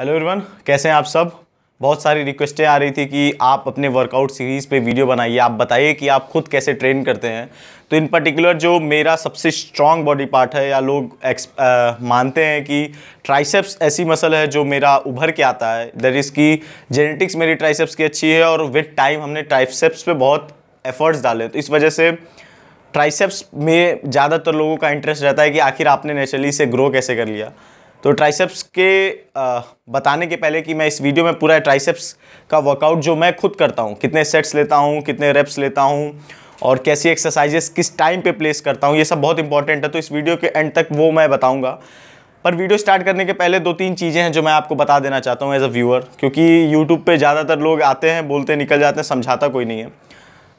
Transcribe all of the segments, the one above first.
hello everyone कैसे हैं आप सब बहुत सारी रिक्वेस्टें आ रही थी कि आप अपने वर्कआउट सीरीज़ पे वीडियो बनाइए आप बताइए कि आप खुद कैसे ट्रेन करते हैं तो इन पर्टिकुलर जो मेरा सबसे स्ट्रॉन्ग बॉडी पार्ट है या लोग आ, मानते हैं कि ट्राइसेप्स ऐसी मसल है जो मेरा उभर के आता है दर इज़ की जेनेटिक्स मेरी ट्राइसेप्स की अच्छी है और विद टाइम हमने ट्राइसेप्स पर बहुत एफर्ट्स डाले तो इस वजह से ट्राइसेप्स में ज़्यादातर लोगों का इंटरेस्ट रहता है कि आखिर आपने नेचुरली से ग्रो कैसे कर लिया तो ट्राइसेप्स के आ, बताने के पहले कि मैं इस वीडियो में पूरा ट्राइसेप्स का वर्कआउट जो मैं खुद करता हूँ कितने सेट्स लेता हूँ कितने रेप्स लेता हूँ और कैसी एक्सरसाइजेस किस टाइम पे प्लेस करता हूँ ये सब बहुत इंपॉर्टेंट है तो इस वीडियो के एंड तक वो मैं बताऊँगा पर वीडियो स्टार्ट करने के पहले दो तीन चीज़ें हैं जो मैं आपको बता देना चाहता हूँ एज अ व्यूअर क्योंकि यूट्यूब पर ज़्यादातर लोग आते हैं बोलते निकल जाते हैं समझाता कोई नहीं है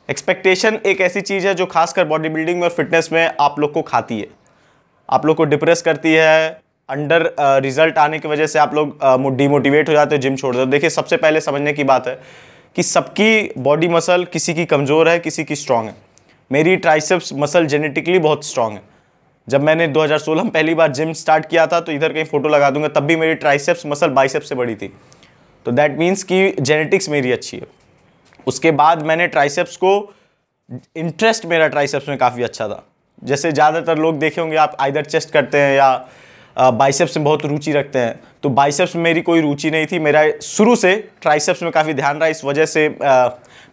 एक्सपेक्टेशन एक ऐसी चीज़ है जो खासकर बॉडी बिल्डिंग और फिटनेस में आप लोग को खाती है आप लोग को डिप्रेस करती है अंडर रिजल्ट आने की वजह से आप लोग डिमोटिवेट हो जाते हो जिम छोड़ दो देखिए सबसे पहले समझने की बात है कि सबकी बॉडी मसल किसी की कमज़ोर है किसी की स्ट्रांग है मेरी ट्राइसेप्स मसल जेनेटिकली बहुत स्ट्रांग है जब मैंने 2016 में पहली बार जिम स्टार्ट किया था तो इधर कहीं फ़ोटो लगा दूंगा तब भी मेरी ट्राइसेप्स मसल बाइसेप्स से बड़ी थी तो दैट मीन्स कि जेनेटिक्स मेरी अच्छी है उसके बाद मैंने ट्राइसेप्स को इंटरेस्ट मेरा ट्राइसेप्स में काफ़ी अच्छा था जैसे ज़्यादातर लोग देखे होंगे आप आइधर चेस्ट करते हैं या बाइसेप्स में बहुत रुचि रखते हैं तो बाइसेप्स में मेरी कोई रुचि नहीं थी मेरा शुरू से ट्राइसेप्स में काफ़ी ध्यान रहा इस वजह से आ,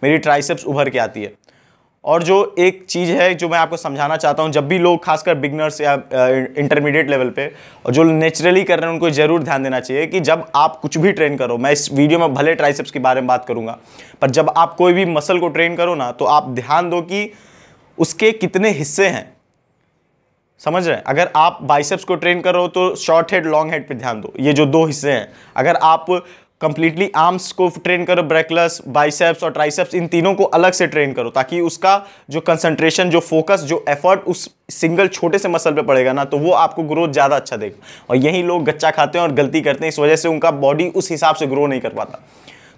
मेरी ट्राइसेप्स उभर के आती है और जो एक चीज़ है जो मैं आपको समझाना चाहता हूँ जब भी लोग खासकर बिगनर्स या इंटरमीडिएट लेवल पे और जो नेचुरली कर रहे हैं उनको ज़रूर ध्यान देना चाहिए कि जब आप कुछ भी ट्रेन करो मैं इस वीडियो में भले ट्राइसेप्स के बारे में बात करूँगा पर जब आप कोई भी मसल को ट्रेन करो ना तो आप ध्यान दो कि उसके कितने हिस्से हैं समझ रहे हैं अगर आप बाइसेप्स को ट्रेन करो तो शॉर्ट हेड लॉन्ग हेड पे ध्यान दो ये जो दो हिस्से हैं अगर आप कंप्लीटली आर्म्स को ट्रेन करो ब्रेकलस बाइसेप्स और ट्राइसेप्स इन तीनों को अलग से ट्रेन करो ताकि उसका जो कंसंट्रेशन जो फोकस जो एफर्ट उस सिंगल छोटे से मसल पे पड़ेगा ना तो वो आपको ग्रोथ ज़्यादा अच्छा देगा और यही लोग गच्चा खाते हैं और गलती करते हैं इस वजह से उनका बॉडी उस हिसाब से ग्रो नहीं कर पाता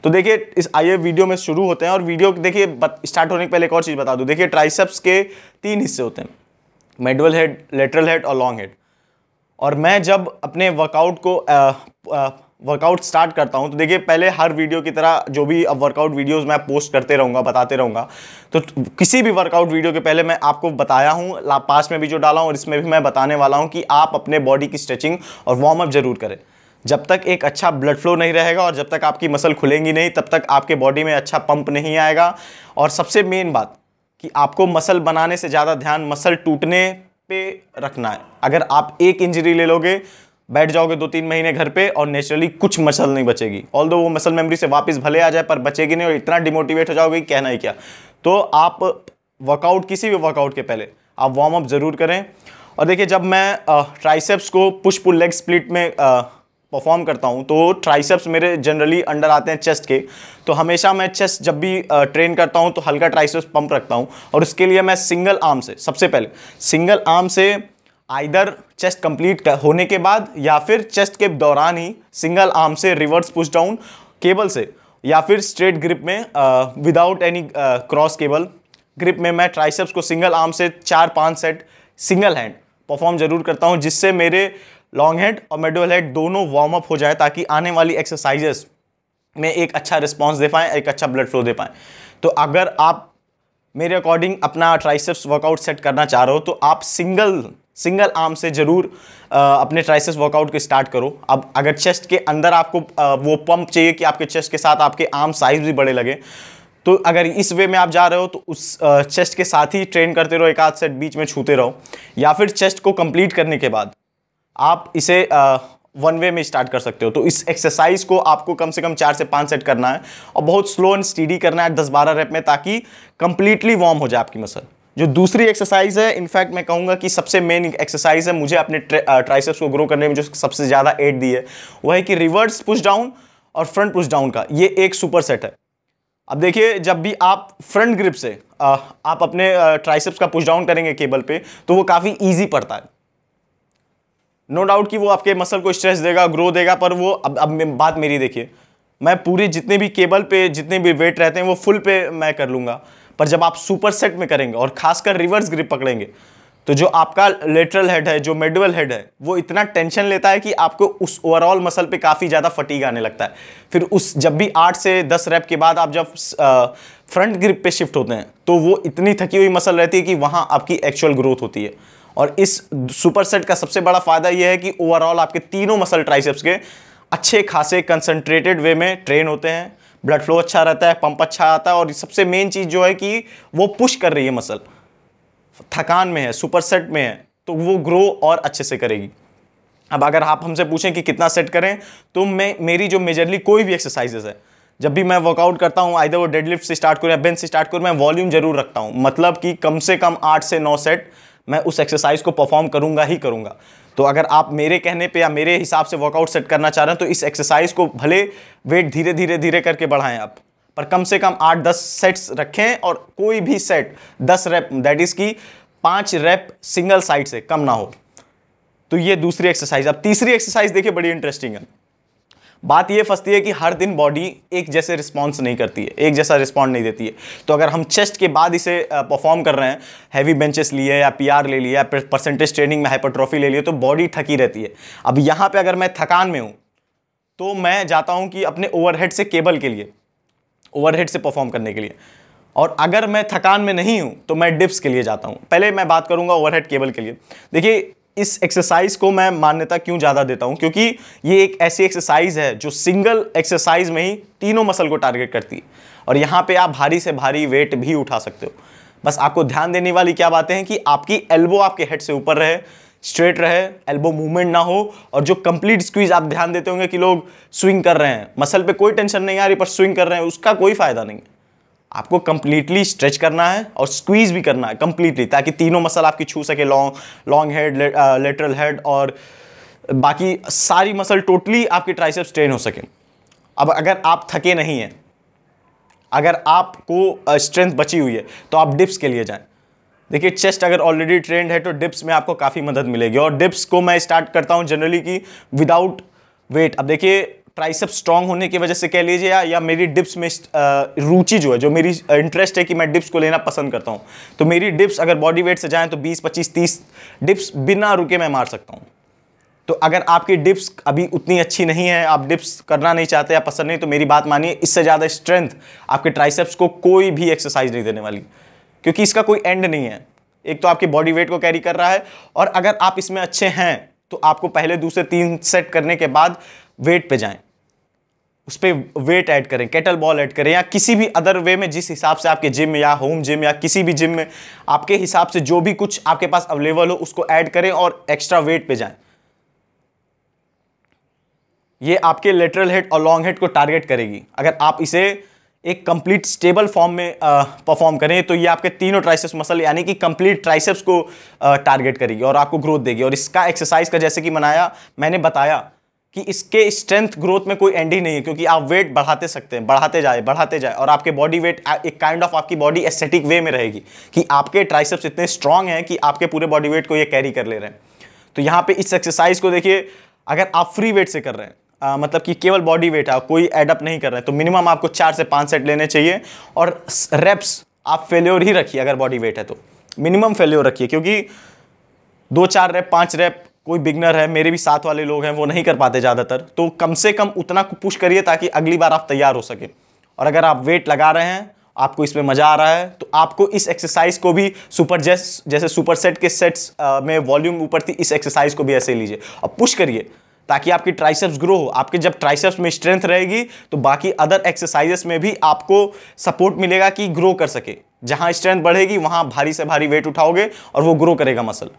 तो देखिए इस आइए वीडियो में शुरू होते हैं और वीडियो देखिए स्टार्ट होने के पहले एक और चीज़ बता दूँ देखिए ट्राइसेप्स के तीन हिस्से होते हैं मेडवल हेड लेटरल हेड और लॉन्ग हेड और मैं जब अपने वर्कआउट को वर्कआउट स्टार्ट करता हूँ तो देखिए पहले हर वीडियो की तरह जो भी अब वर्कआउट वीडियोस मैं पोस्ट करते रहूँगा बताते रहूँगा तो किसी भी वर्कआउट वीडियो के पहले मैं आपको बताया हूँ पास में भी जो डाला हूँ और इसमें भी मैं बताने वाला हूँ कि आप अपने बॉडी की स्ट्रेचिंग और वार्म अप जरूर करें जब तक एक अच्छा ब्लड फ्लो नहीं रहेगा और जब तक आपकी मसल खुलेंगी नहीं तब तक आपके बॉडी में अच्छा पंप नहीं आएगा और सबसे मेन बात कि आपको मसल बनाने से ज़्यादा ध्यान मसल टूटने पे रखना है अगर आप एक इंजरी ले लोगे बैठ जाओगे दो तीन महीने घर पे और नेचुरली कुछ मसल नहीं बचेगी ऑल वो मसल मेमोरी से वापस भले आ जाए पर बचेगी नहीं और इतना डिमोटिवेट हो जाओगे कि कहना ही क्या तो आप वर्कआउट किसी भी वर्कआउट के पहले आप वार्म अप ज़रूर करें और देखिए जब मैं ट्राइसेप्स को पुश पुल लेग स्प्लिट में आ, परफॉर्म करता हूँ तो ट्राइसेप्स मेरे जनरली अंडर आते हैं चेस्ट के तो हमेशा मैं चेस्ट जब भी ट्रेन करता हूँ तो हल्का ट्राइसेप्स पंप रखता हूँ और उसके लिए मैं सिंगल आर्म से सबसे पहले सिंगल आर्म से आइदर चेस्ट कंप्लीट होने के बाद या फिर चेस्ट के दौरान ही सिंगल आर्म से रिवर्स पुश डाउन केबल से या फिर स्ट्रेट ग्रिप में without any cross cable grip में मैं ट्राइसेप्स को सिंगल आर्म से चार पाँच सेट सिंगल हैंड परफॉर्म जरूर करता हूँ जिससे मेरे लॉन्ग हेड और मिडल हेड दोनों वार्म अप हो जाए ताकि आने वाली एक्सरसाइजेस में एक अच्छा रिस्पॉन्स दे पाएँ एक अच्छा ब्लड फ्लो दे पाएँ तो अगर आप मेरे अकॉर्डिंग अपना ट्राइसेप्स वर्कआउट सेट करना चाह रहे हो तो आप सिंगल सिंगल आर्म से ज़रूर अपने ट्राइसेस वर्कआउट को स्टार्ट करो अब अगर चेस्ट के अंदर आपको आ, वो पंप चाहिए कि आपके चेस्ट के साथ आपके आर्म साइज भी बड़े लगे तो अगर इस वे में आप जा रहे हो तो उस आ, चेस्ट के साथ ही ट्रेन करते रहो एक आध सेट बीच में छूते रहो या फिर चेस्ट को कंप्लीट करने के बाद आप इसे वन वे में स्टार्ट कर सकते हो तो इस एक्सरसाइज को आपको कम से कम चार से पाँच सेट करना है और बहुत स्लो एंड स्टीडी करना है दस बारह रेप में ताकि कंप्लीटली वार्म हो जाए आपकी मसल जो दूसरी एक्सरसाइज है इनफैक्ट मैं कहूँगा कि सबसे मेन एक्सरसाइज है मुझे अपने ट्राइसेप्स को ग्रो करने में जो सबसे ज़्यादा एड दी है वह है कि रिवर्स पुश डाउन और फ्रंट पुश डाउन का ये एक सुपर सेट है अब देखिए जब भी आप फ्रंट ग्रिप से आप अपने ट्राइसेप्स का पुश डाउन करेंगे केबल पे तो वो काफ़ी ईजी पड़ता है नो डाउट कि वो आपके मसल को स्ट्रेस देगा ग्रो देगा पर वो अब अब बात मेरी देखिए मैं पूरे जितने भी केबल पे जितने भी वेट रहते हैं वो फुल पे मैं कर लूँगा पर जब आप सुपर सेट में करेंगे और खासकर रिवर्स ग्रिप पकड़ेंगे तो जो आपका लेटरल हेड है जो मेडुअल हेड है वो इतना टेंशन लेता है कि आपको उस ओवरऑल मसल पे काफ़ी ज़्यादा फटीग आने लगता है फिर उस जब भी आठ से दस रैप के बाद आप जब फ्रंट ग्रिप पे शिफ्ट होते हैं तो वो इतनी थकी हुई मसल रहती है कि वहाँ आपकी एक्चुअल ग्रोथ होती है और इस सेट का सबसे बड़ा फायदा यह है कि ओवरऑल आपके तीनों मसल ट्राइसेप्स के अच्छे खासे कंसनट्रेटेड वे में ट्रेन होते हैं ब्लड फ्लो अच्छा रहता है पंप अच्छा आता है और सबसे मेन चीज़ जो है कि वो पुश कर रही है मसल थकान में है सुपर सेट में है तो वो ग्रो और अच्छे से करेगी अब अगर आप हमसे पूछें कि कितना सेट करें तो मैं मेरी जो मेजरली कोई भी एक्सरसाइजेज है जब भी मैं वर्कआउट करता हूँ आइए वो डेडलिफ्ट से स्टार्ट करूँ या बेंच से स्टार्ट करूँ मैं वॉल्यूम जरूर रखता हूँ मतलब कि कम से कम आठ से नौ सेट मैं उस एक्सरसाइज को परफॉर्म करूंगा ही करूँगा तो अगर आप मेरे कहने पे या मेरे हिसाब से वर्कआउट सेट करना चाह रहे हैं तो इस एक्सरसाइज को भले वेट धीरे धीरे धीरे करके बढ़ाएं आप पर कम से कम आठ दस सेट्स रखें और कोई भी सेट दस रैप दैट इज़ की पाँच रैप सिंगल साइड से कम ना हो तो ये दूसरी एक्सरसाइज अब तीसरी एक्सरसाइज देखिए बड़ी इंटरेस्टिंग है बात ये फंसती है कि हर दिन बॉडी एक जैसे रिस्पॉन्स नहीं करती है एक जैसा रिस्पॉन्ड नहीं देती है तो अगर हम चेस्ट के बाद इसे परफॉर्म कर रहे हैं हैवी बेंचेस लिए या पी ले लिया परसेंटेज ट्रेनिंग में हाइपरट्रॉफी ले लिए तो बॉडी थकी रहती है अब यहाँ पर अगर मैं थकान में हूँ तो मैं जाता हूँ कि अपने ओवरहेड से केबल के लिए ओवरहेड से परफॉर्म करने के लिए और अगर मैं थकान में नहीं हूँ तो मैं डिप्स के लिए जाता हूँ पहले मैं बात करूँगा ओवरहेड केबल के लिए देखिए इस एक्सरसाइज को मैं मान्यता क्यों ज़्यादा देता हूं क्योंकि ये एक ऐसी एक्सरसाइज है जो सिंगल एक्सरसाइज में ही तीनों मसल को टारगेट करती है और यहां पे आप भारी से भारी वेट भी उठा सकते हो बस आपको ध्यान देने वाली क्या बातें हैं कि आपकी एल्बो आपके हेड से ऊपर रहे स्ट्रेट रहे एल्बो मूवमेंट ना हो और जो कंप्लीट स्क्वीज आप ध्यान देते होंगे कि लोग स्विंग कर रहे हैं मसल पे कोई टेंशन नहीं आ रही पर स्विंग कर रहे हैं उसका कोई फायदा नहीं है आपको कंप्लीटली स्ट्रेच करना है और स्क्वीज़ भी करना है कंप्लीटली ताकि तीनों मसल आपकी छू सके long long head lateral head और बाकी सारी मसल टोटली आपके ट्राइसेप ट्रेन हो सके अब अगर आप थके नहीं हैं अगर आपको स्ट्रेंथ uh, बची हुई है तो आप डिप्स के लिए जाएं देखिए चेस्ट अगर ऑलरेडी ट्रेंड है तो डिप्स में आपको काफ़ी मदद मिलेगी और डिप्स को मैं स्टार्ट करता हूँ जनरली कि विदाउट वेट अब देखिए ट्राइसेप स्ट्रांग होने की वजह से कह लीजिए या, या मेरी डिप्स में रुचि जो है जो मेरी इंटरेस्ट है कि मैं डिप्स को लेना पसंद करता हूँ तो मेरी डिप्स अगर बॉडी वेट से जाएँ तो बीस पच्चीस तीस डिप्स बिना रुके मैं मार सकता हूँ तो अगर आपकी डिप्स अभी उतनी अच्छी नहीं है आप डिप्स करना नहीं चाहते या पसंद नहीं तो मेरी बात मानिए इससे ज़्यादा स्ट्रेंथ आपके ट्राइसेप्स को कोई भी एक्सरसाइज नहीं देने वाली क्योंकि इसका कोई एंड नहीं है एक तो आपकी बॉडी वेट को कैरी कर रहा है और अगर आप इसमें अच्छे हैं तो आपको पहले दूसरे तीन सेट करने के बाद वेट पे जाएं उस पर वेट ऐड करें कैटल बॉल ऐड करें या किसी भी अदर वे में जिस हिसाब से आपके जिम या होम जिम या किसी भी जिम में आपके हिसाब से जो भी कुछ आपके पास अवेलेबल हो उसको ऐड करें और एक्स्ट्रा वेट पे जाएं ये आपके लेटरल हेड और लॉन्ग हेड को टारगेट करेगी अगर आप इसे एक कंप्लीट स्टेबल फॉर्म में परफॉर्म करें तो ये आपके तीनों ट्राइसेप्स मसल यानी कि कंप्लीट ट्राइसेप्स को टारगेट करेगी और आपको ग्रोथ देगी और इसका एक्सरसाइज का जैसे कि मनाया मैंने बताया कि इसके स्ट्रेंथ ग्रोथ में कोई एंड ही नहीं है क्योंकि आप वेट बढ़ाते सकते हैं बढ़ाते जाए बढ़ाते जाए और आपके बॉडी वेट एक काइंड ऑफ आपकी बॉडी एस्थेटिक वे में रहेगी कि आपके ट्राइसेप्स इतने स्ट्रांग हैं कि आपके पूरे बॉडी वेट को ये कैरी कर ले रहे हैं तो यहाँ पे इस एक्सरसाइज को देखिए अगर आप फ्री वेट से कर रहे हैं आ, मतलब कि केवल बॉडी वेट है कोई एडअप नहीं कर रहे हैं तो मिनिमम आपको चार से पाँच सेट लेने चाहिए और रेप्स आप फेल्योर ही रखिए अगर बॉडी वेट है तो मिनिमम फेल्योर रखिए क्योंकि दो चार रेप पाँच रेप कोई बिगनर है मेरे भी साथ वाले लोग हैं वो नहीं कर पाते ज़्यादातर तो कम से कम उतना पुश करिए ताकि अगली बार आप तैयार हो सके और अगर आप वेट लगा रहे हैं आपको इसमें मज़ा आ रहा है तो आपको इस एक्सरसाइज को भी सुपर जेस जैसे सुपर सेट के सेट्स में वॉल्यूम ऊपर थी इस एक्सरसाइज को भी ऐसे लीजिए अब पुश करिए ताकि आपकी ट्राइसेप्स ग्रो हो आपके जब ट्राइसेप्स में स्ट्रेंथ रहेगी तो बाकी अदर एक्सरसाइजेस में भी आपको सपोर्ट मिलेगा कि ग्रो कर सके जहाँ स्ट्रेंथ बढ़ेगी वहाँ भारी से भारी वेट उठाओगे और वो ग्रो करेगा मसल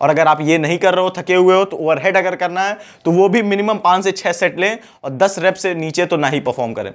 और अगर आप ये नहीं कर रहे हो थके हुए हो तो ओवरहेड अगर करना है तो वो भी मिनिमम पाँच से छः सेट लें और दस रेप से नीचे तो ना ही परफॉर्म करें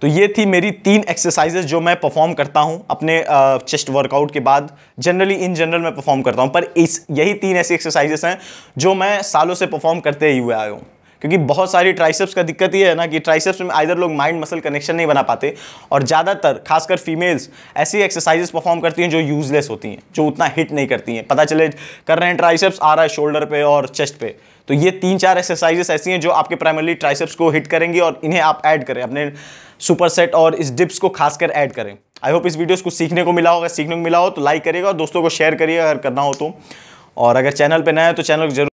तो ये थी मेरी तीन एक्सरसाइजेज जो मैं परफॉर्म करता हूँ अपने चेस्ट वर्कआउट के बाद जनरली इन जनरल मैं परफॉर्म करता हूँ पर इस यही तीन ऐसी एक्सरसाइजेस हैं जो मैं सालों से परफॉर्म करते ही हुए आया हूँ क्योंकि बहुत सारी ट्राइसेप्स का दिक्कत ये है ना कि ट्राइसेप्स में आइधर लोग माइंड मसल कनेक्शन नहीं बना पाते और ज़्यादातर खासकर फीमेल्स ऐसी एक्सरसाइजेस परफॉर्म करती हैं जो यूजलेस होती हैं जो उतना हिट नहीं करती हैं पता चले कर रहे हैं ट्राइसेप्स आ रहा है शोल्डर पे और चेस्ट पे तो ये तीन चार एक्सरसाइजेस ऐसी हैं जो आपके प्राइमरली ट्राइसेप्स को हिट करेंगी और इन्हें आप ऐड करें अपने सुपर सेट और इस डिप्स को खासकर ऐड करें आई होप इस वीडियोज़ को सीखने को मिला होगा सीखने को मिला हो तो लाइक करिएगा और दोस्तों को शेयर करिएगा अगर करना हो तो और अगर चैनल पर नया है तो चैनल को जरूर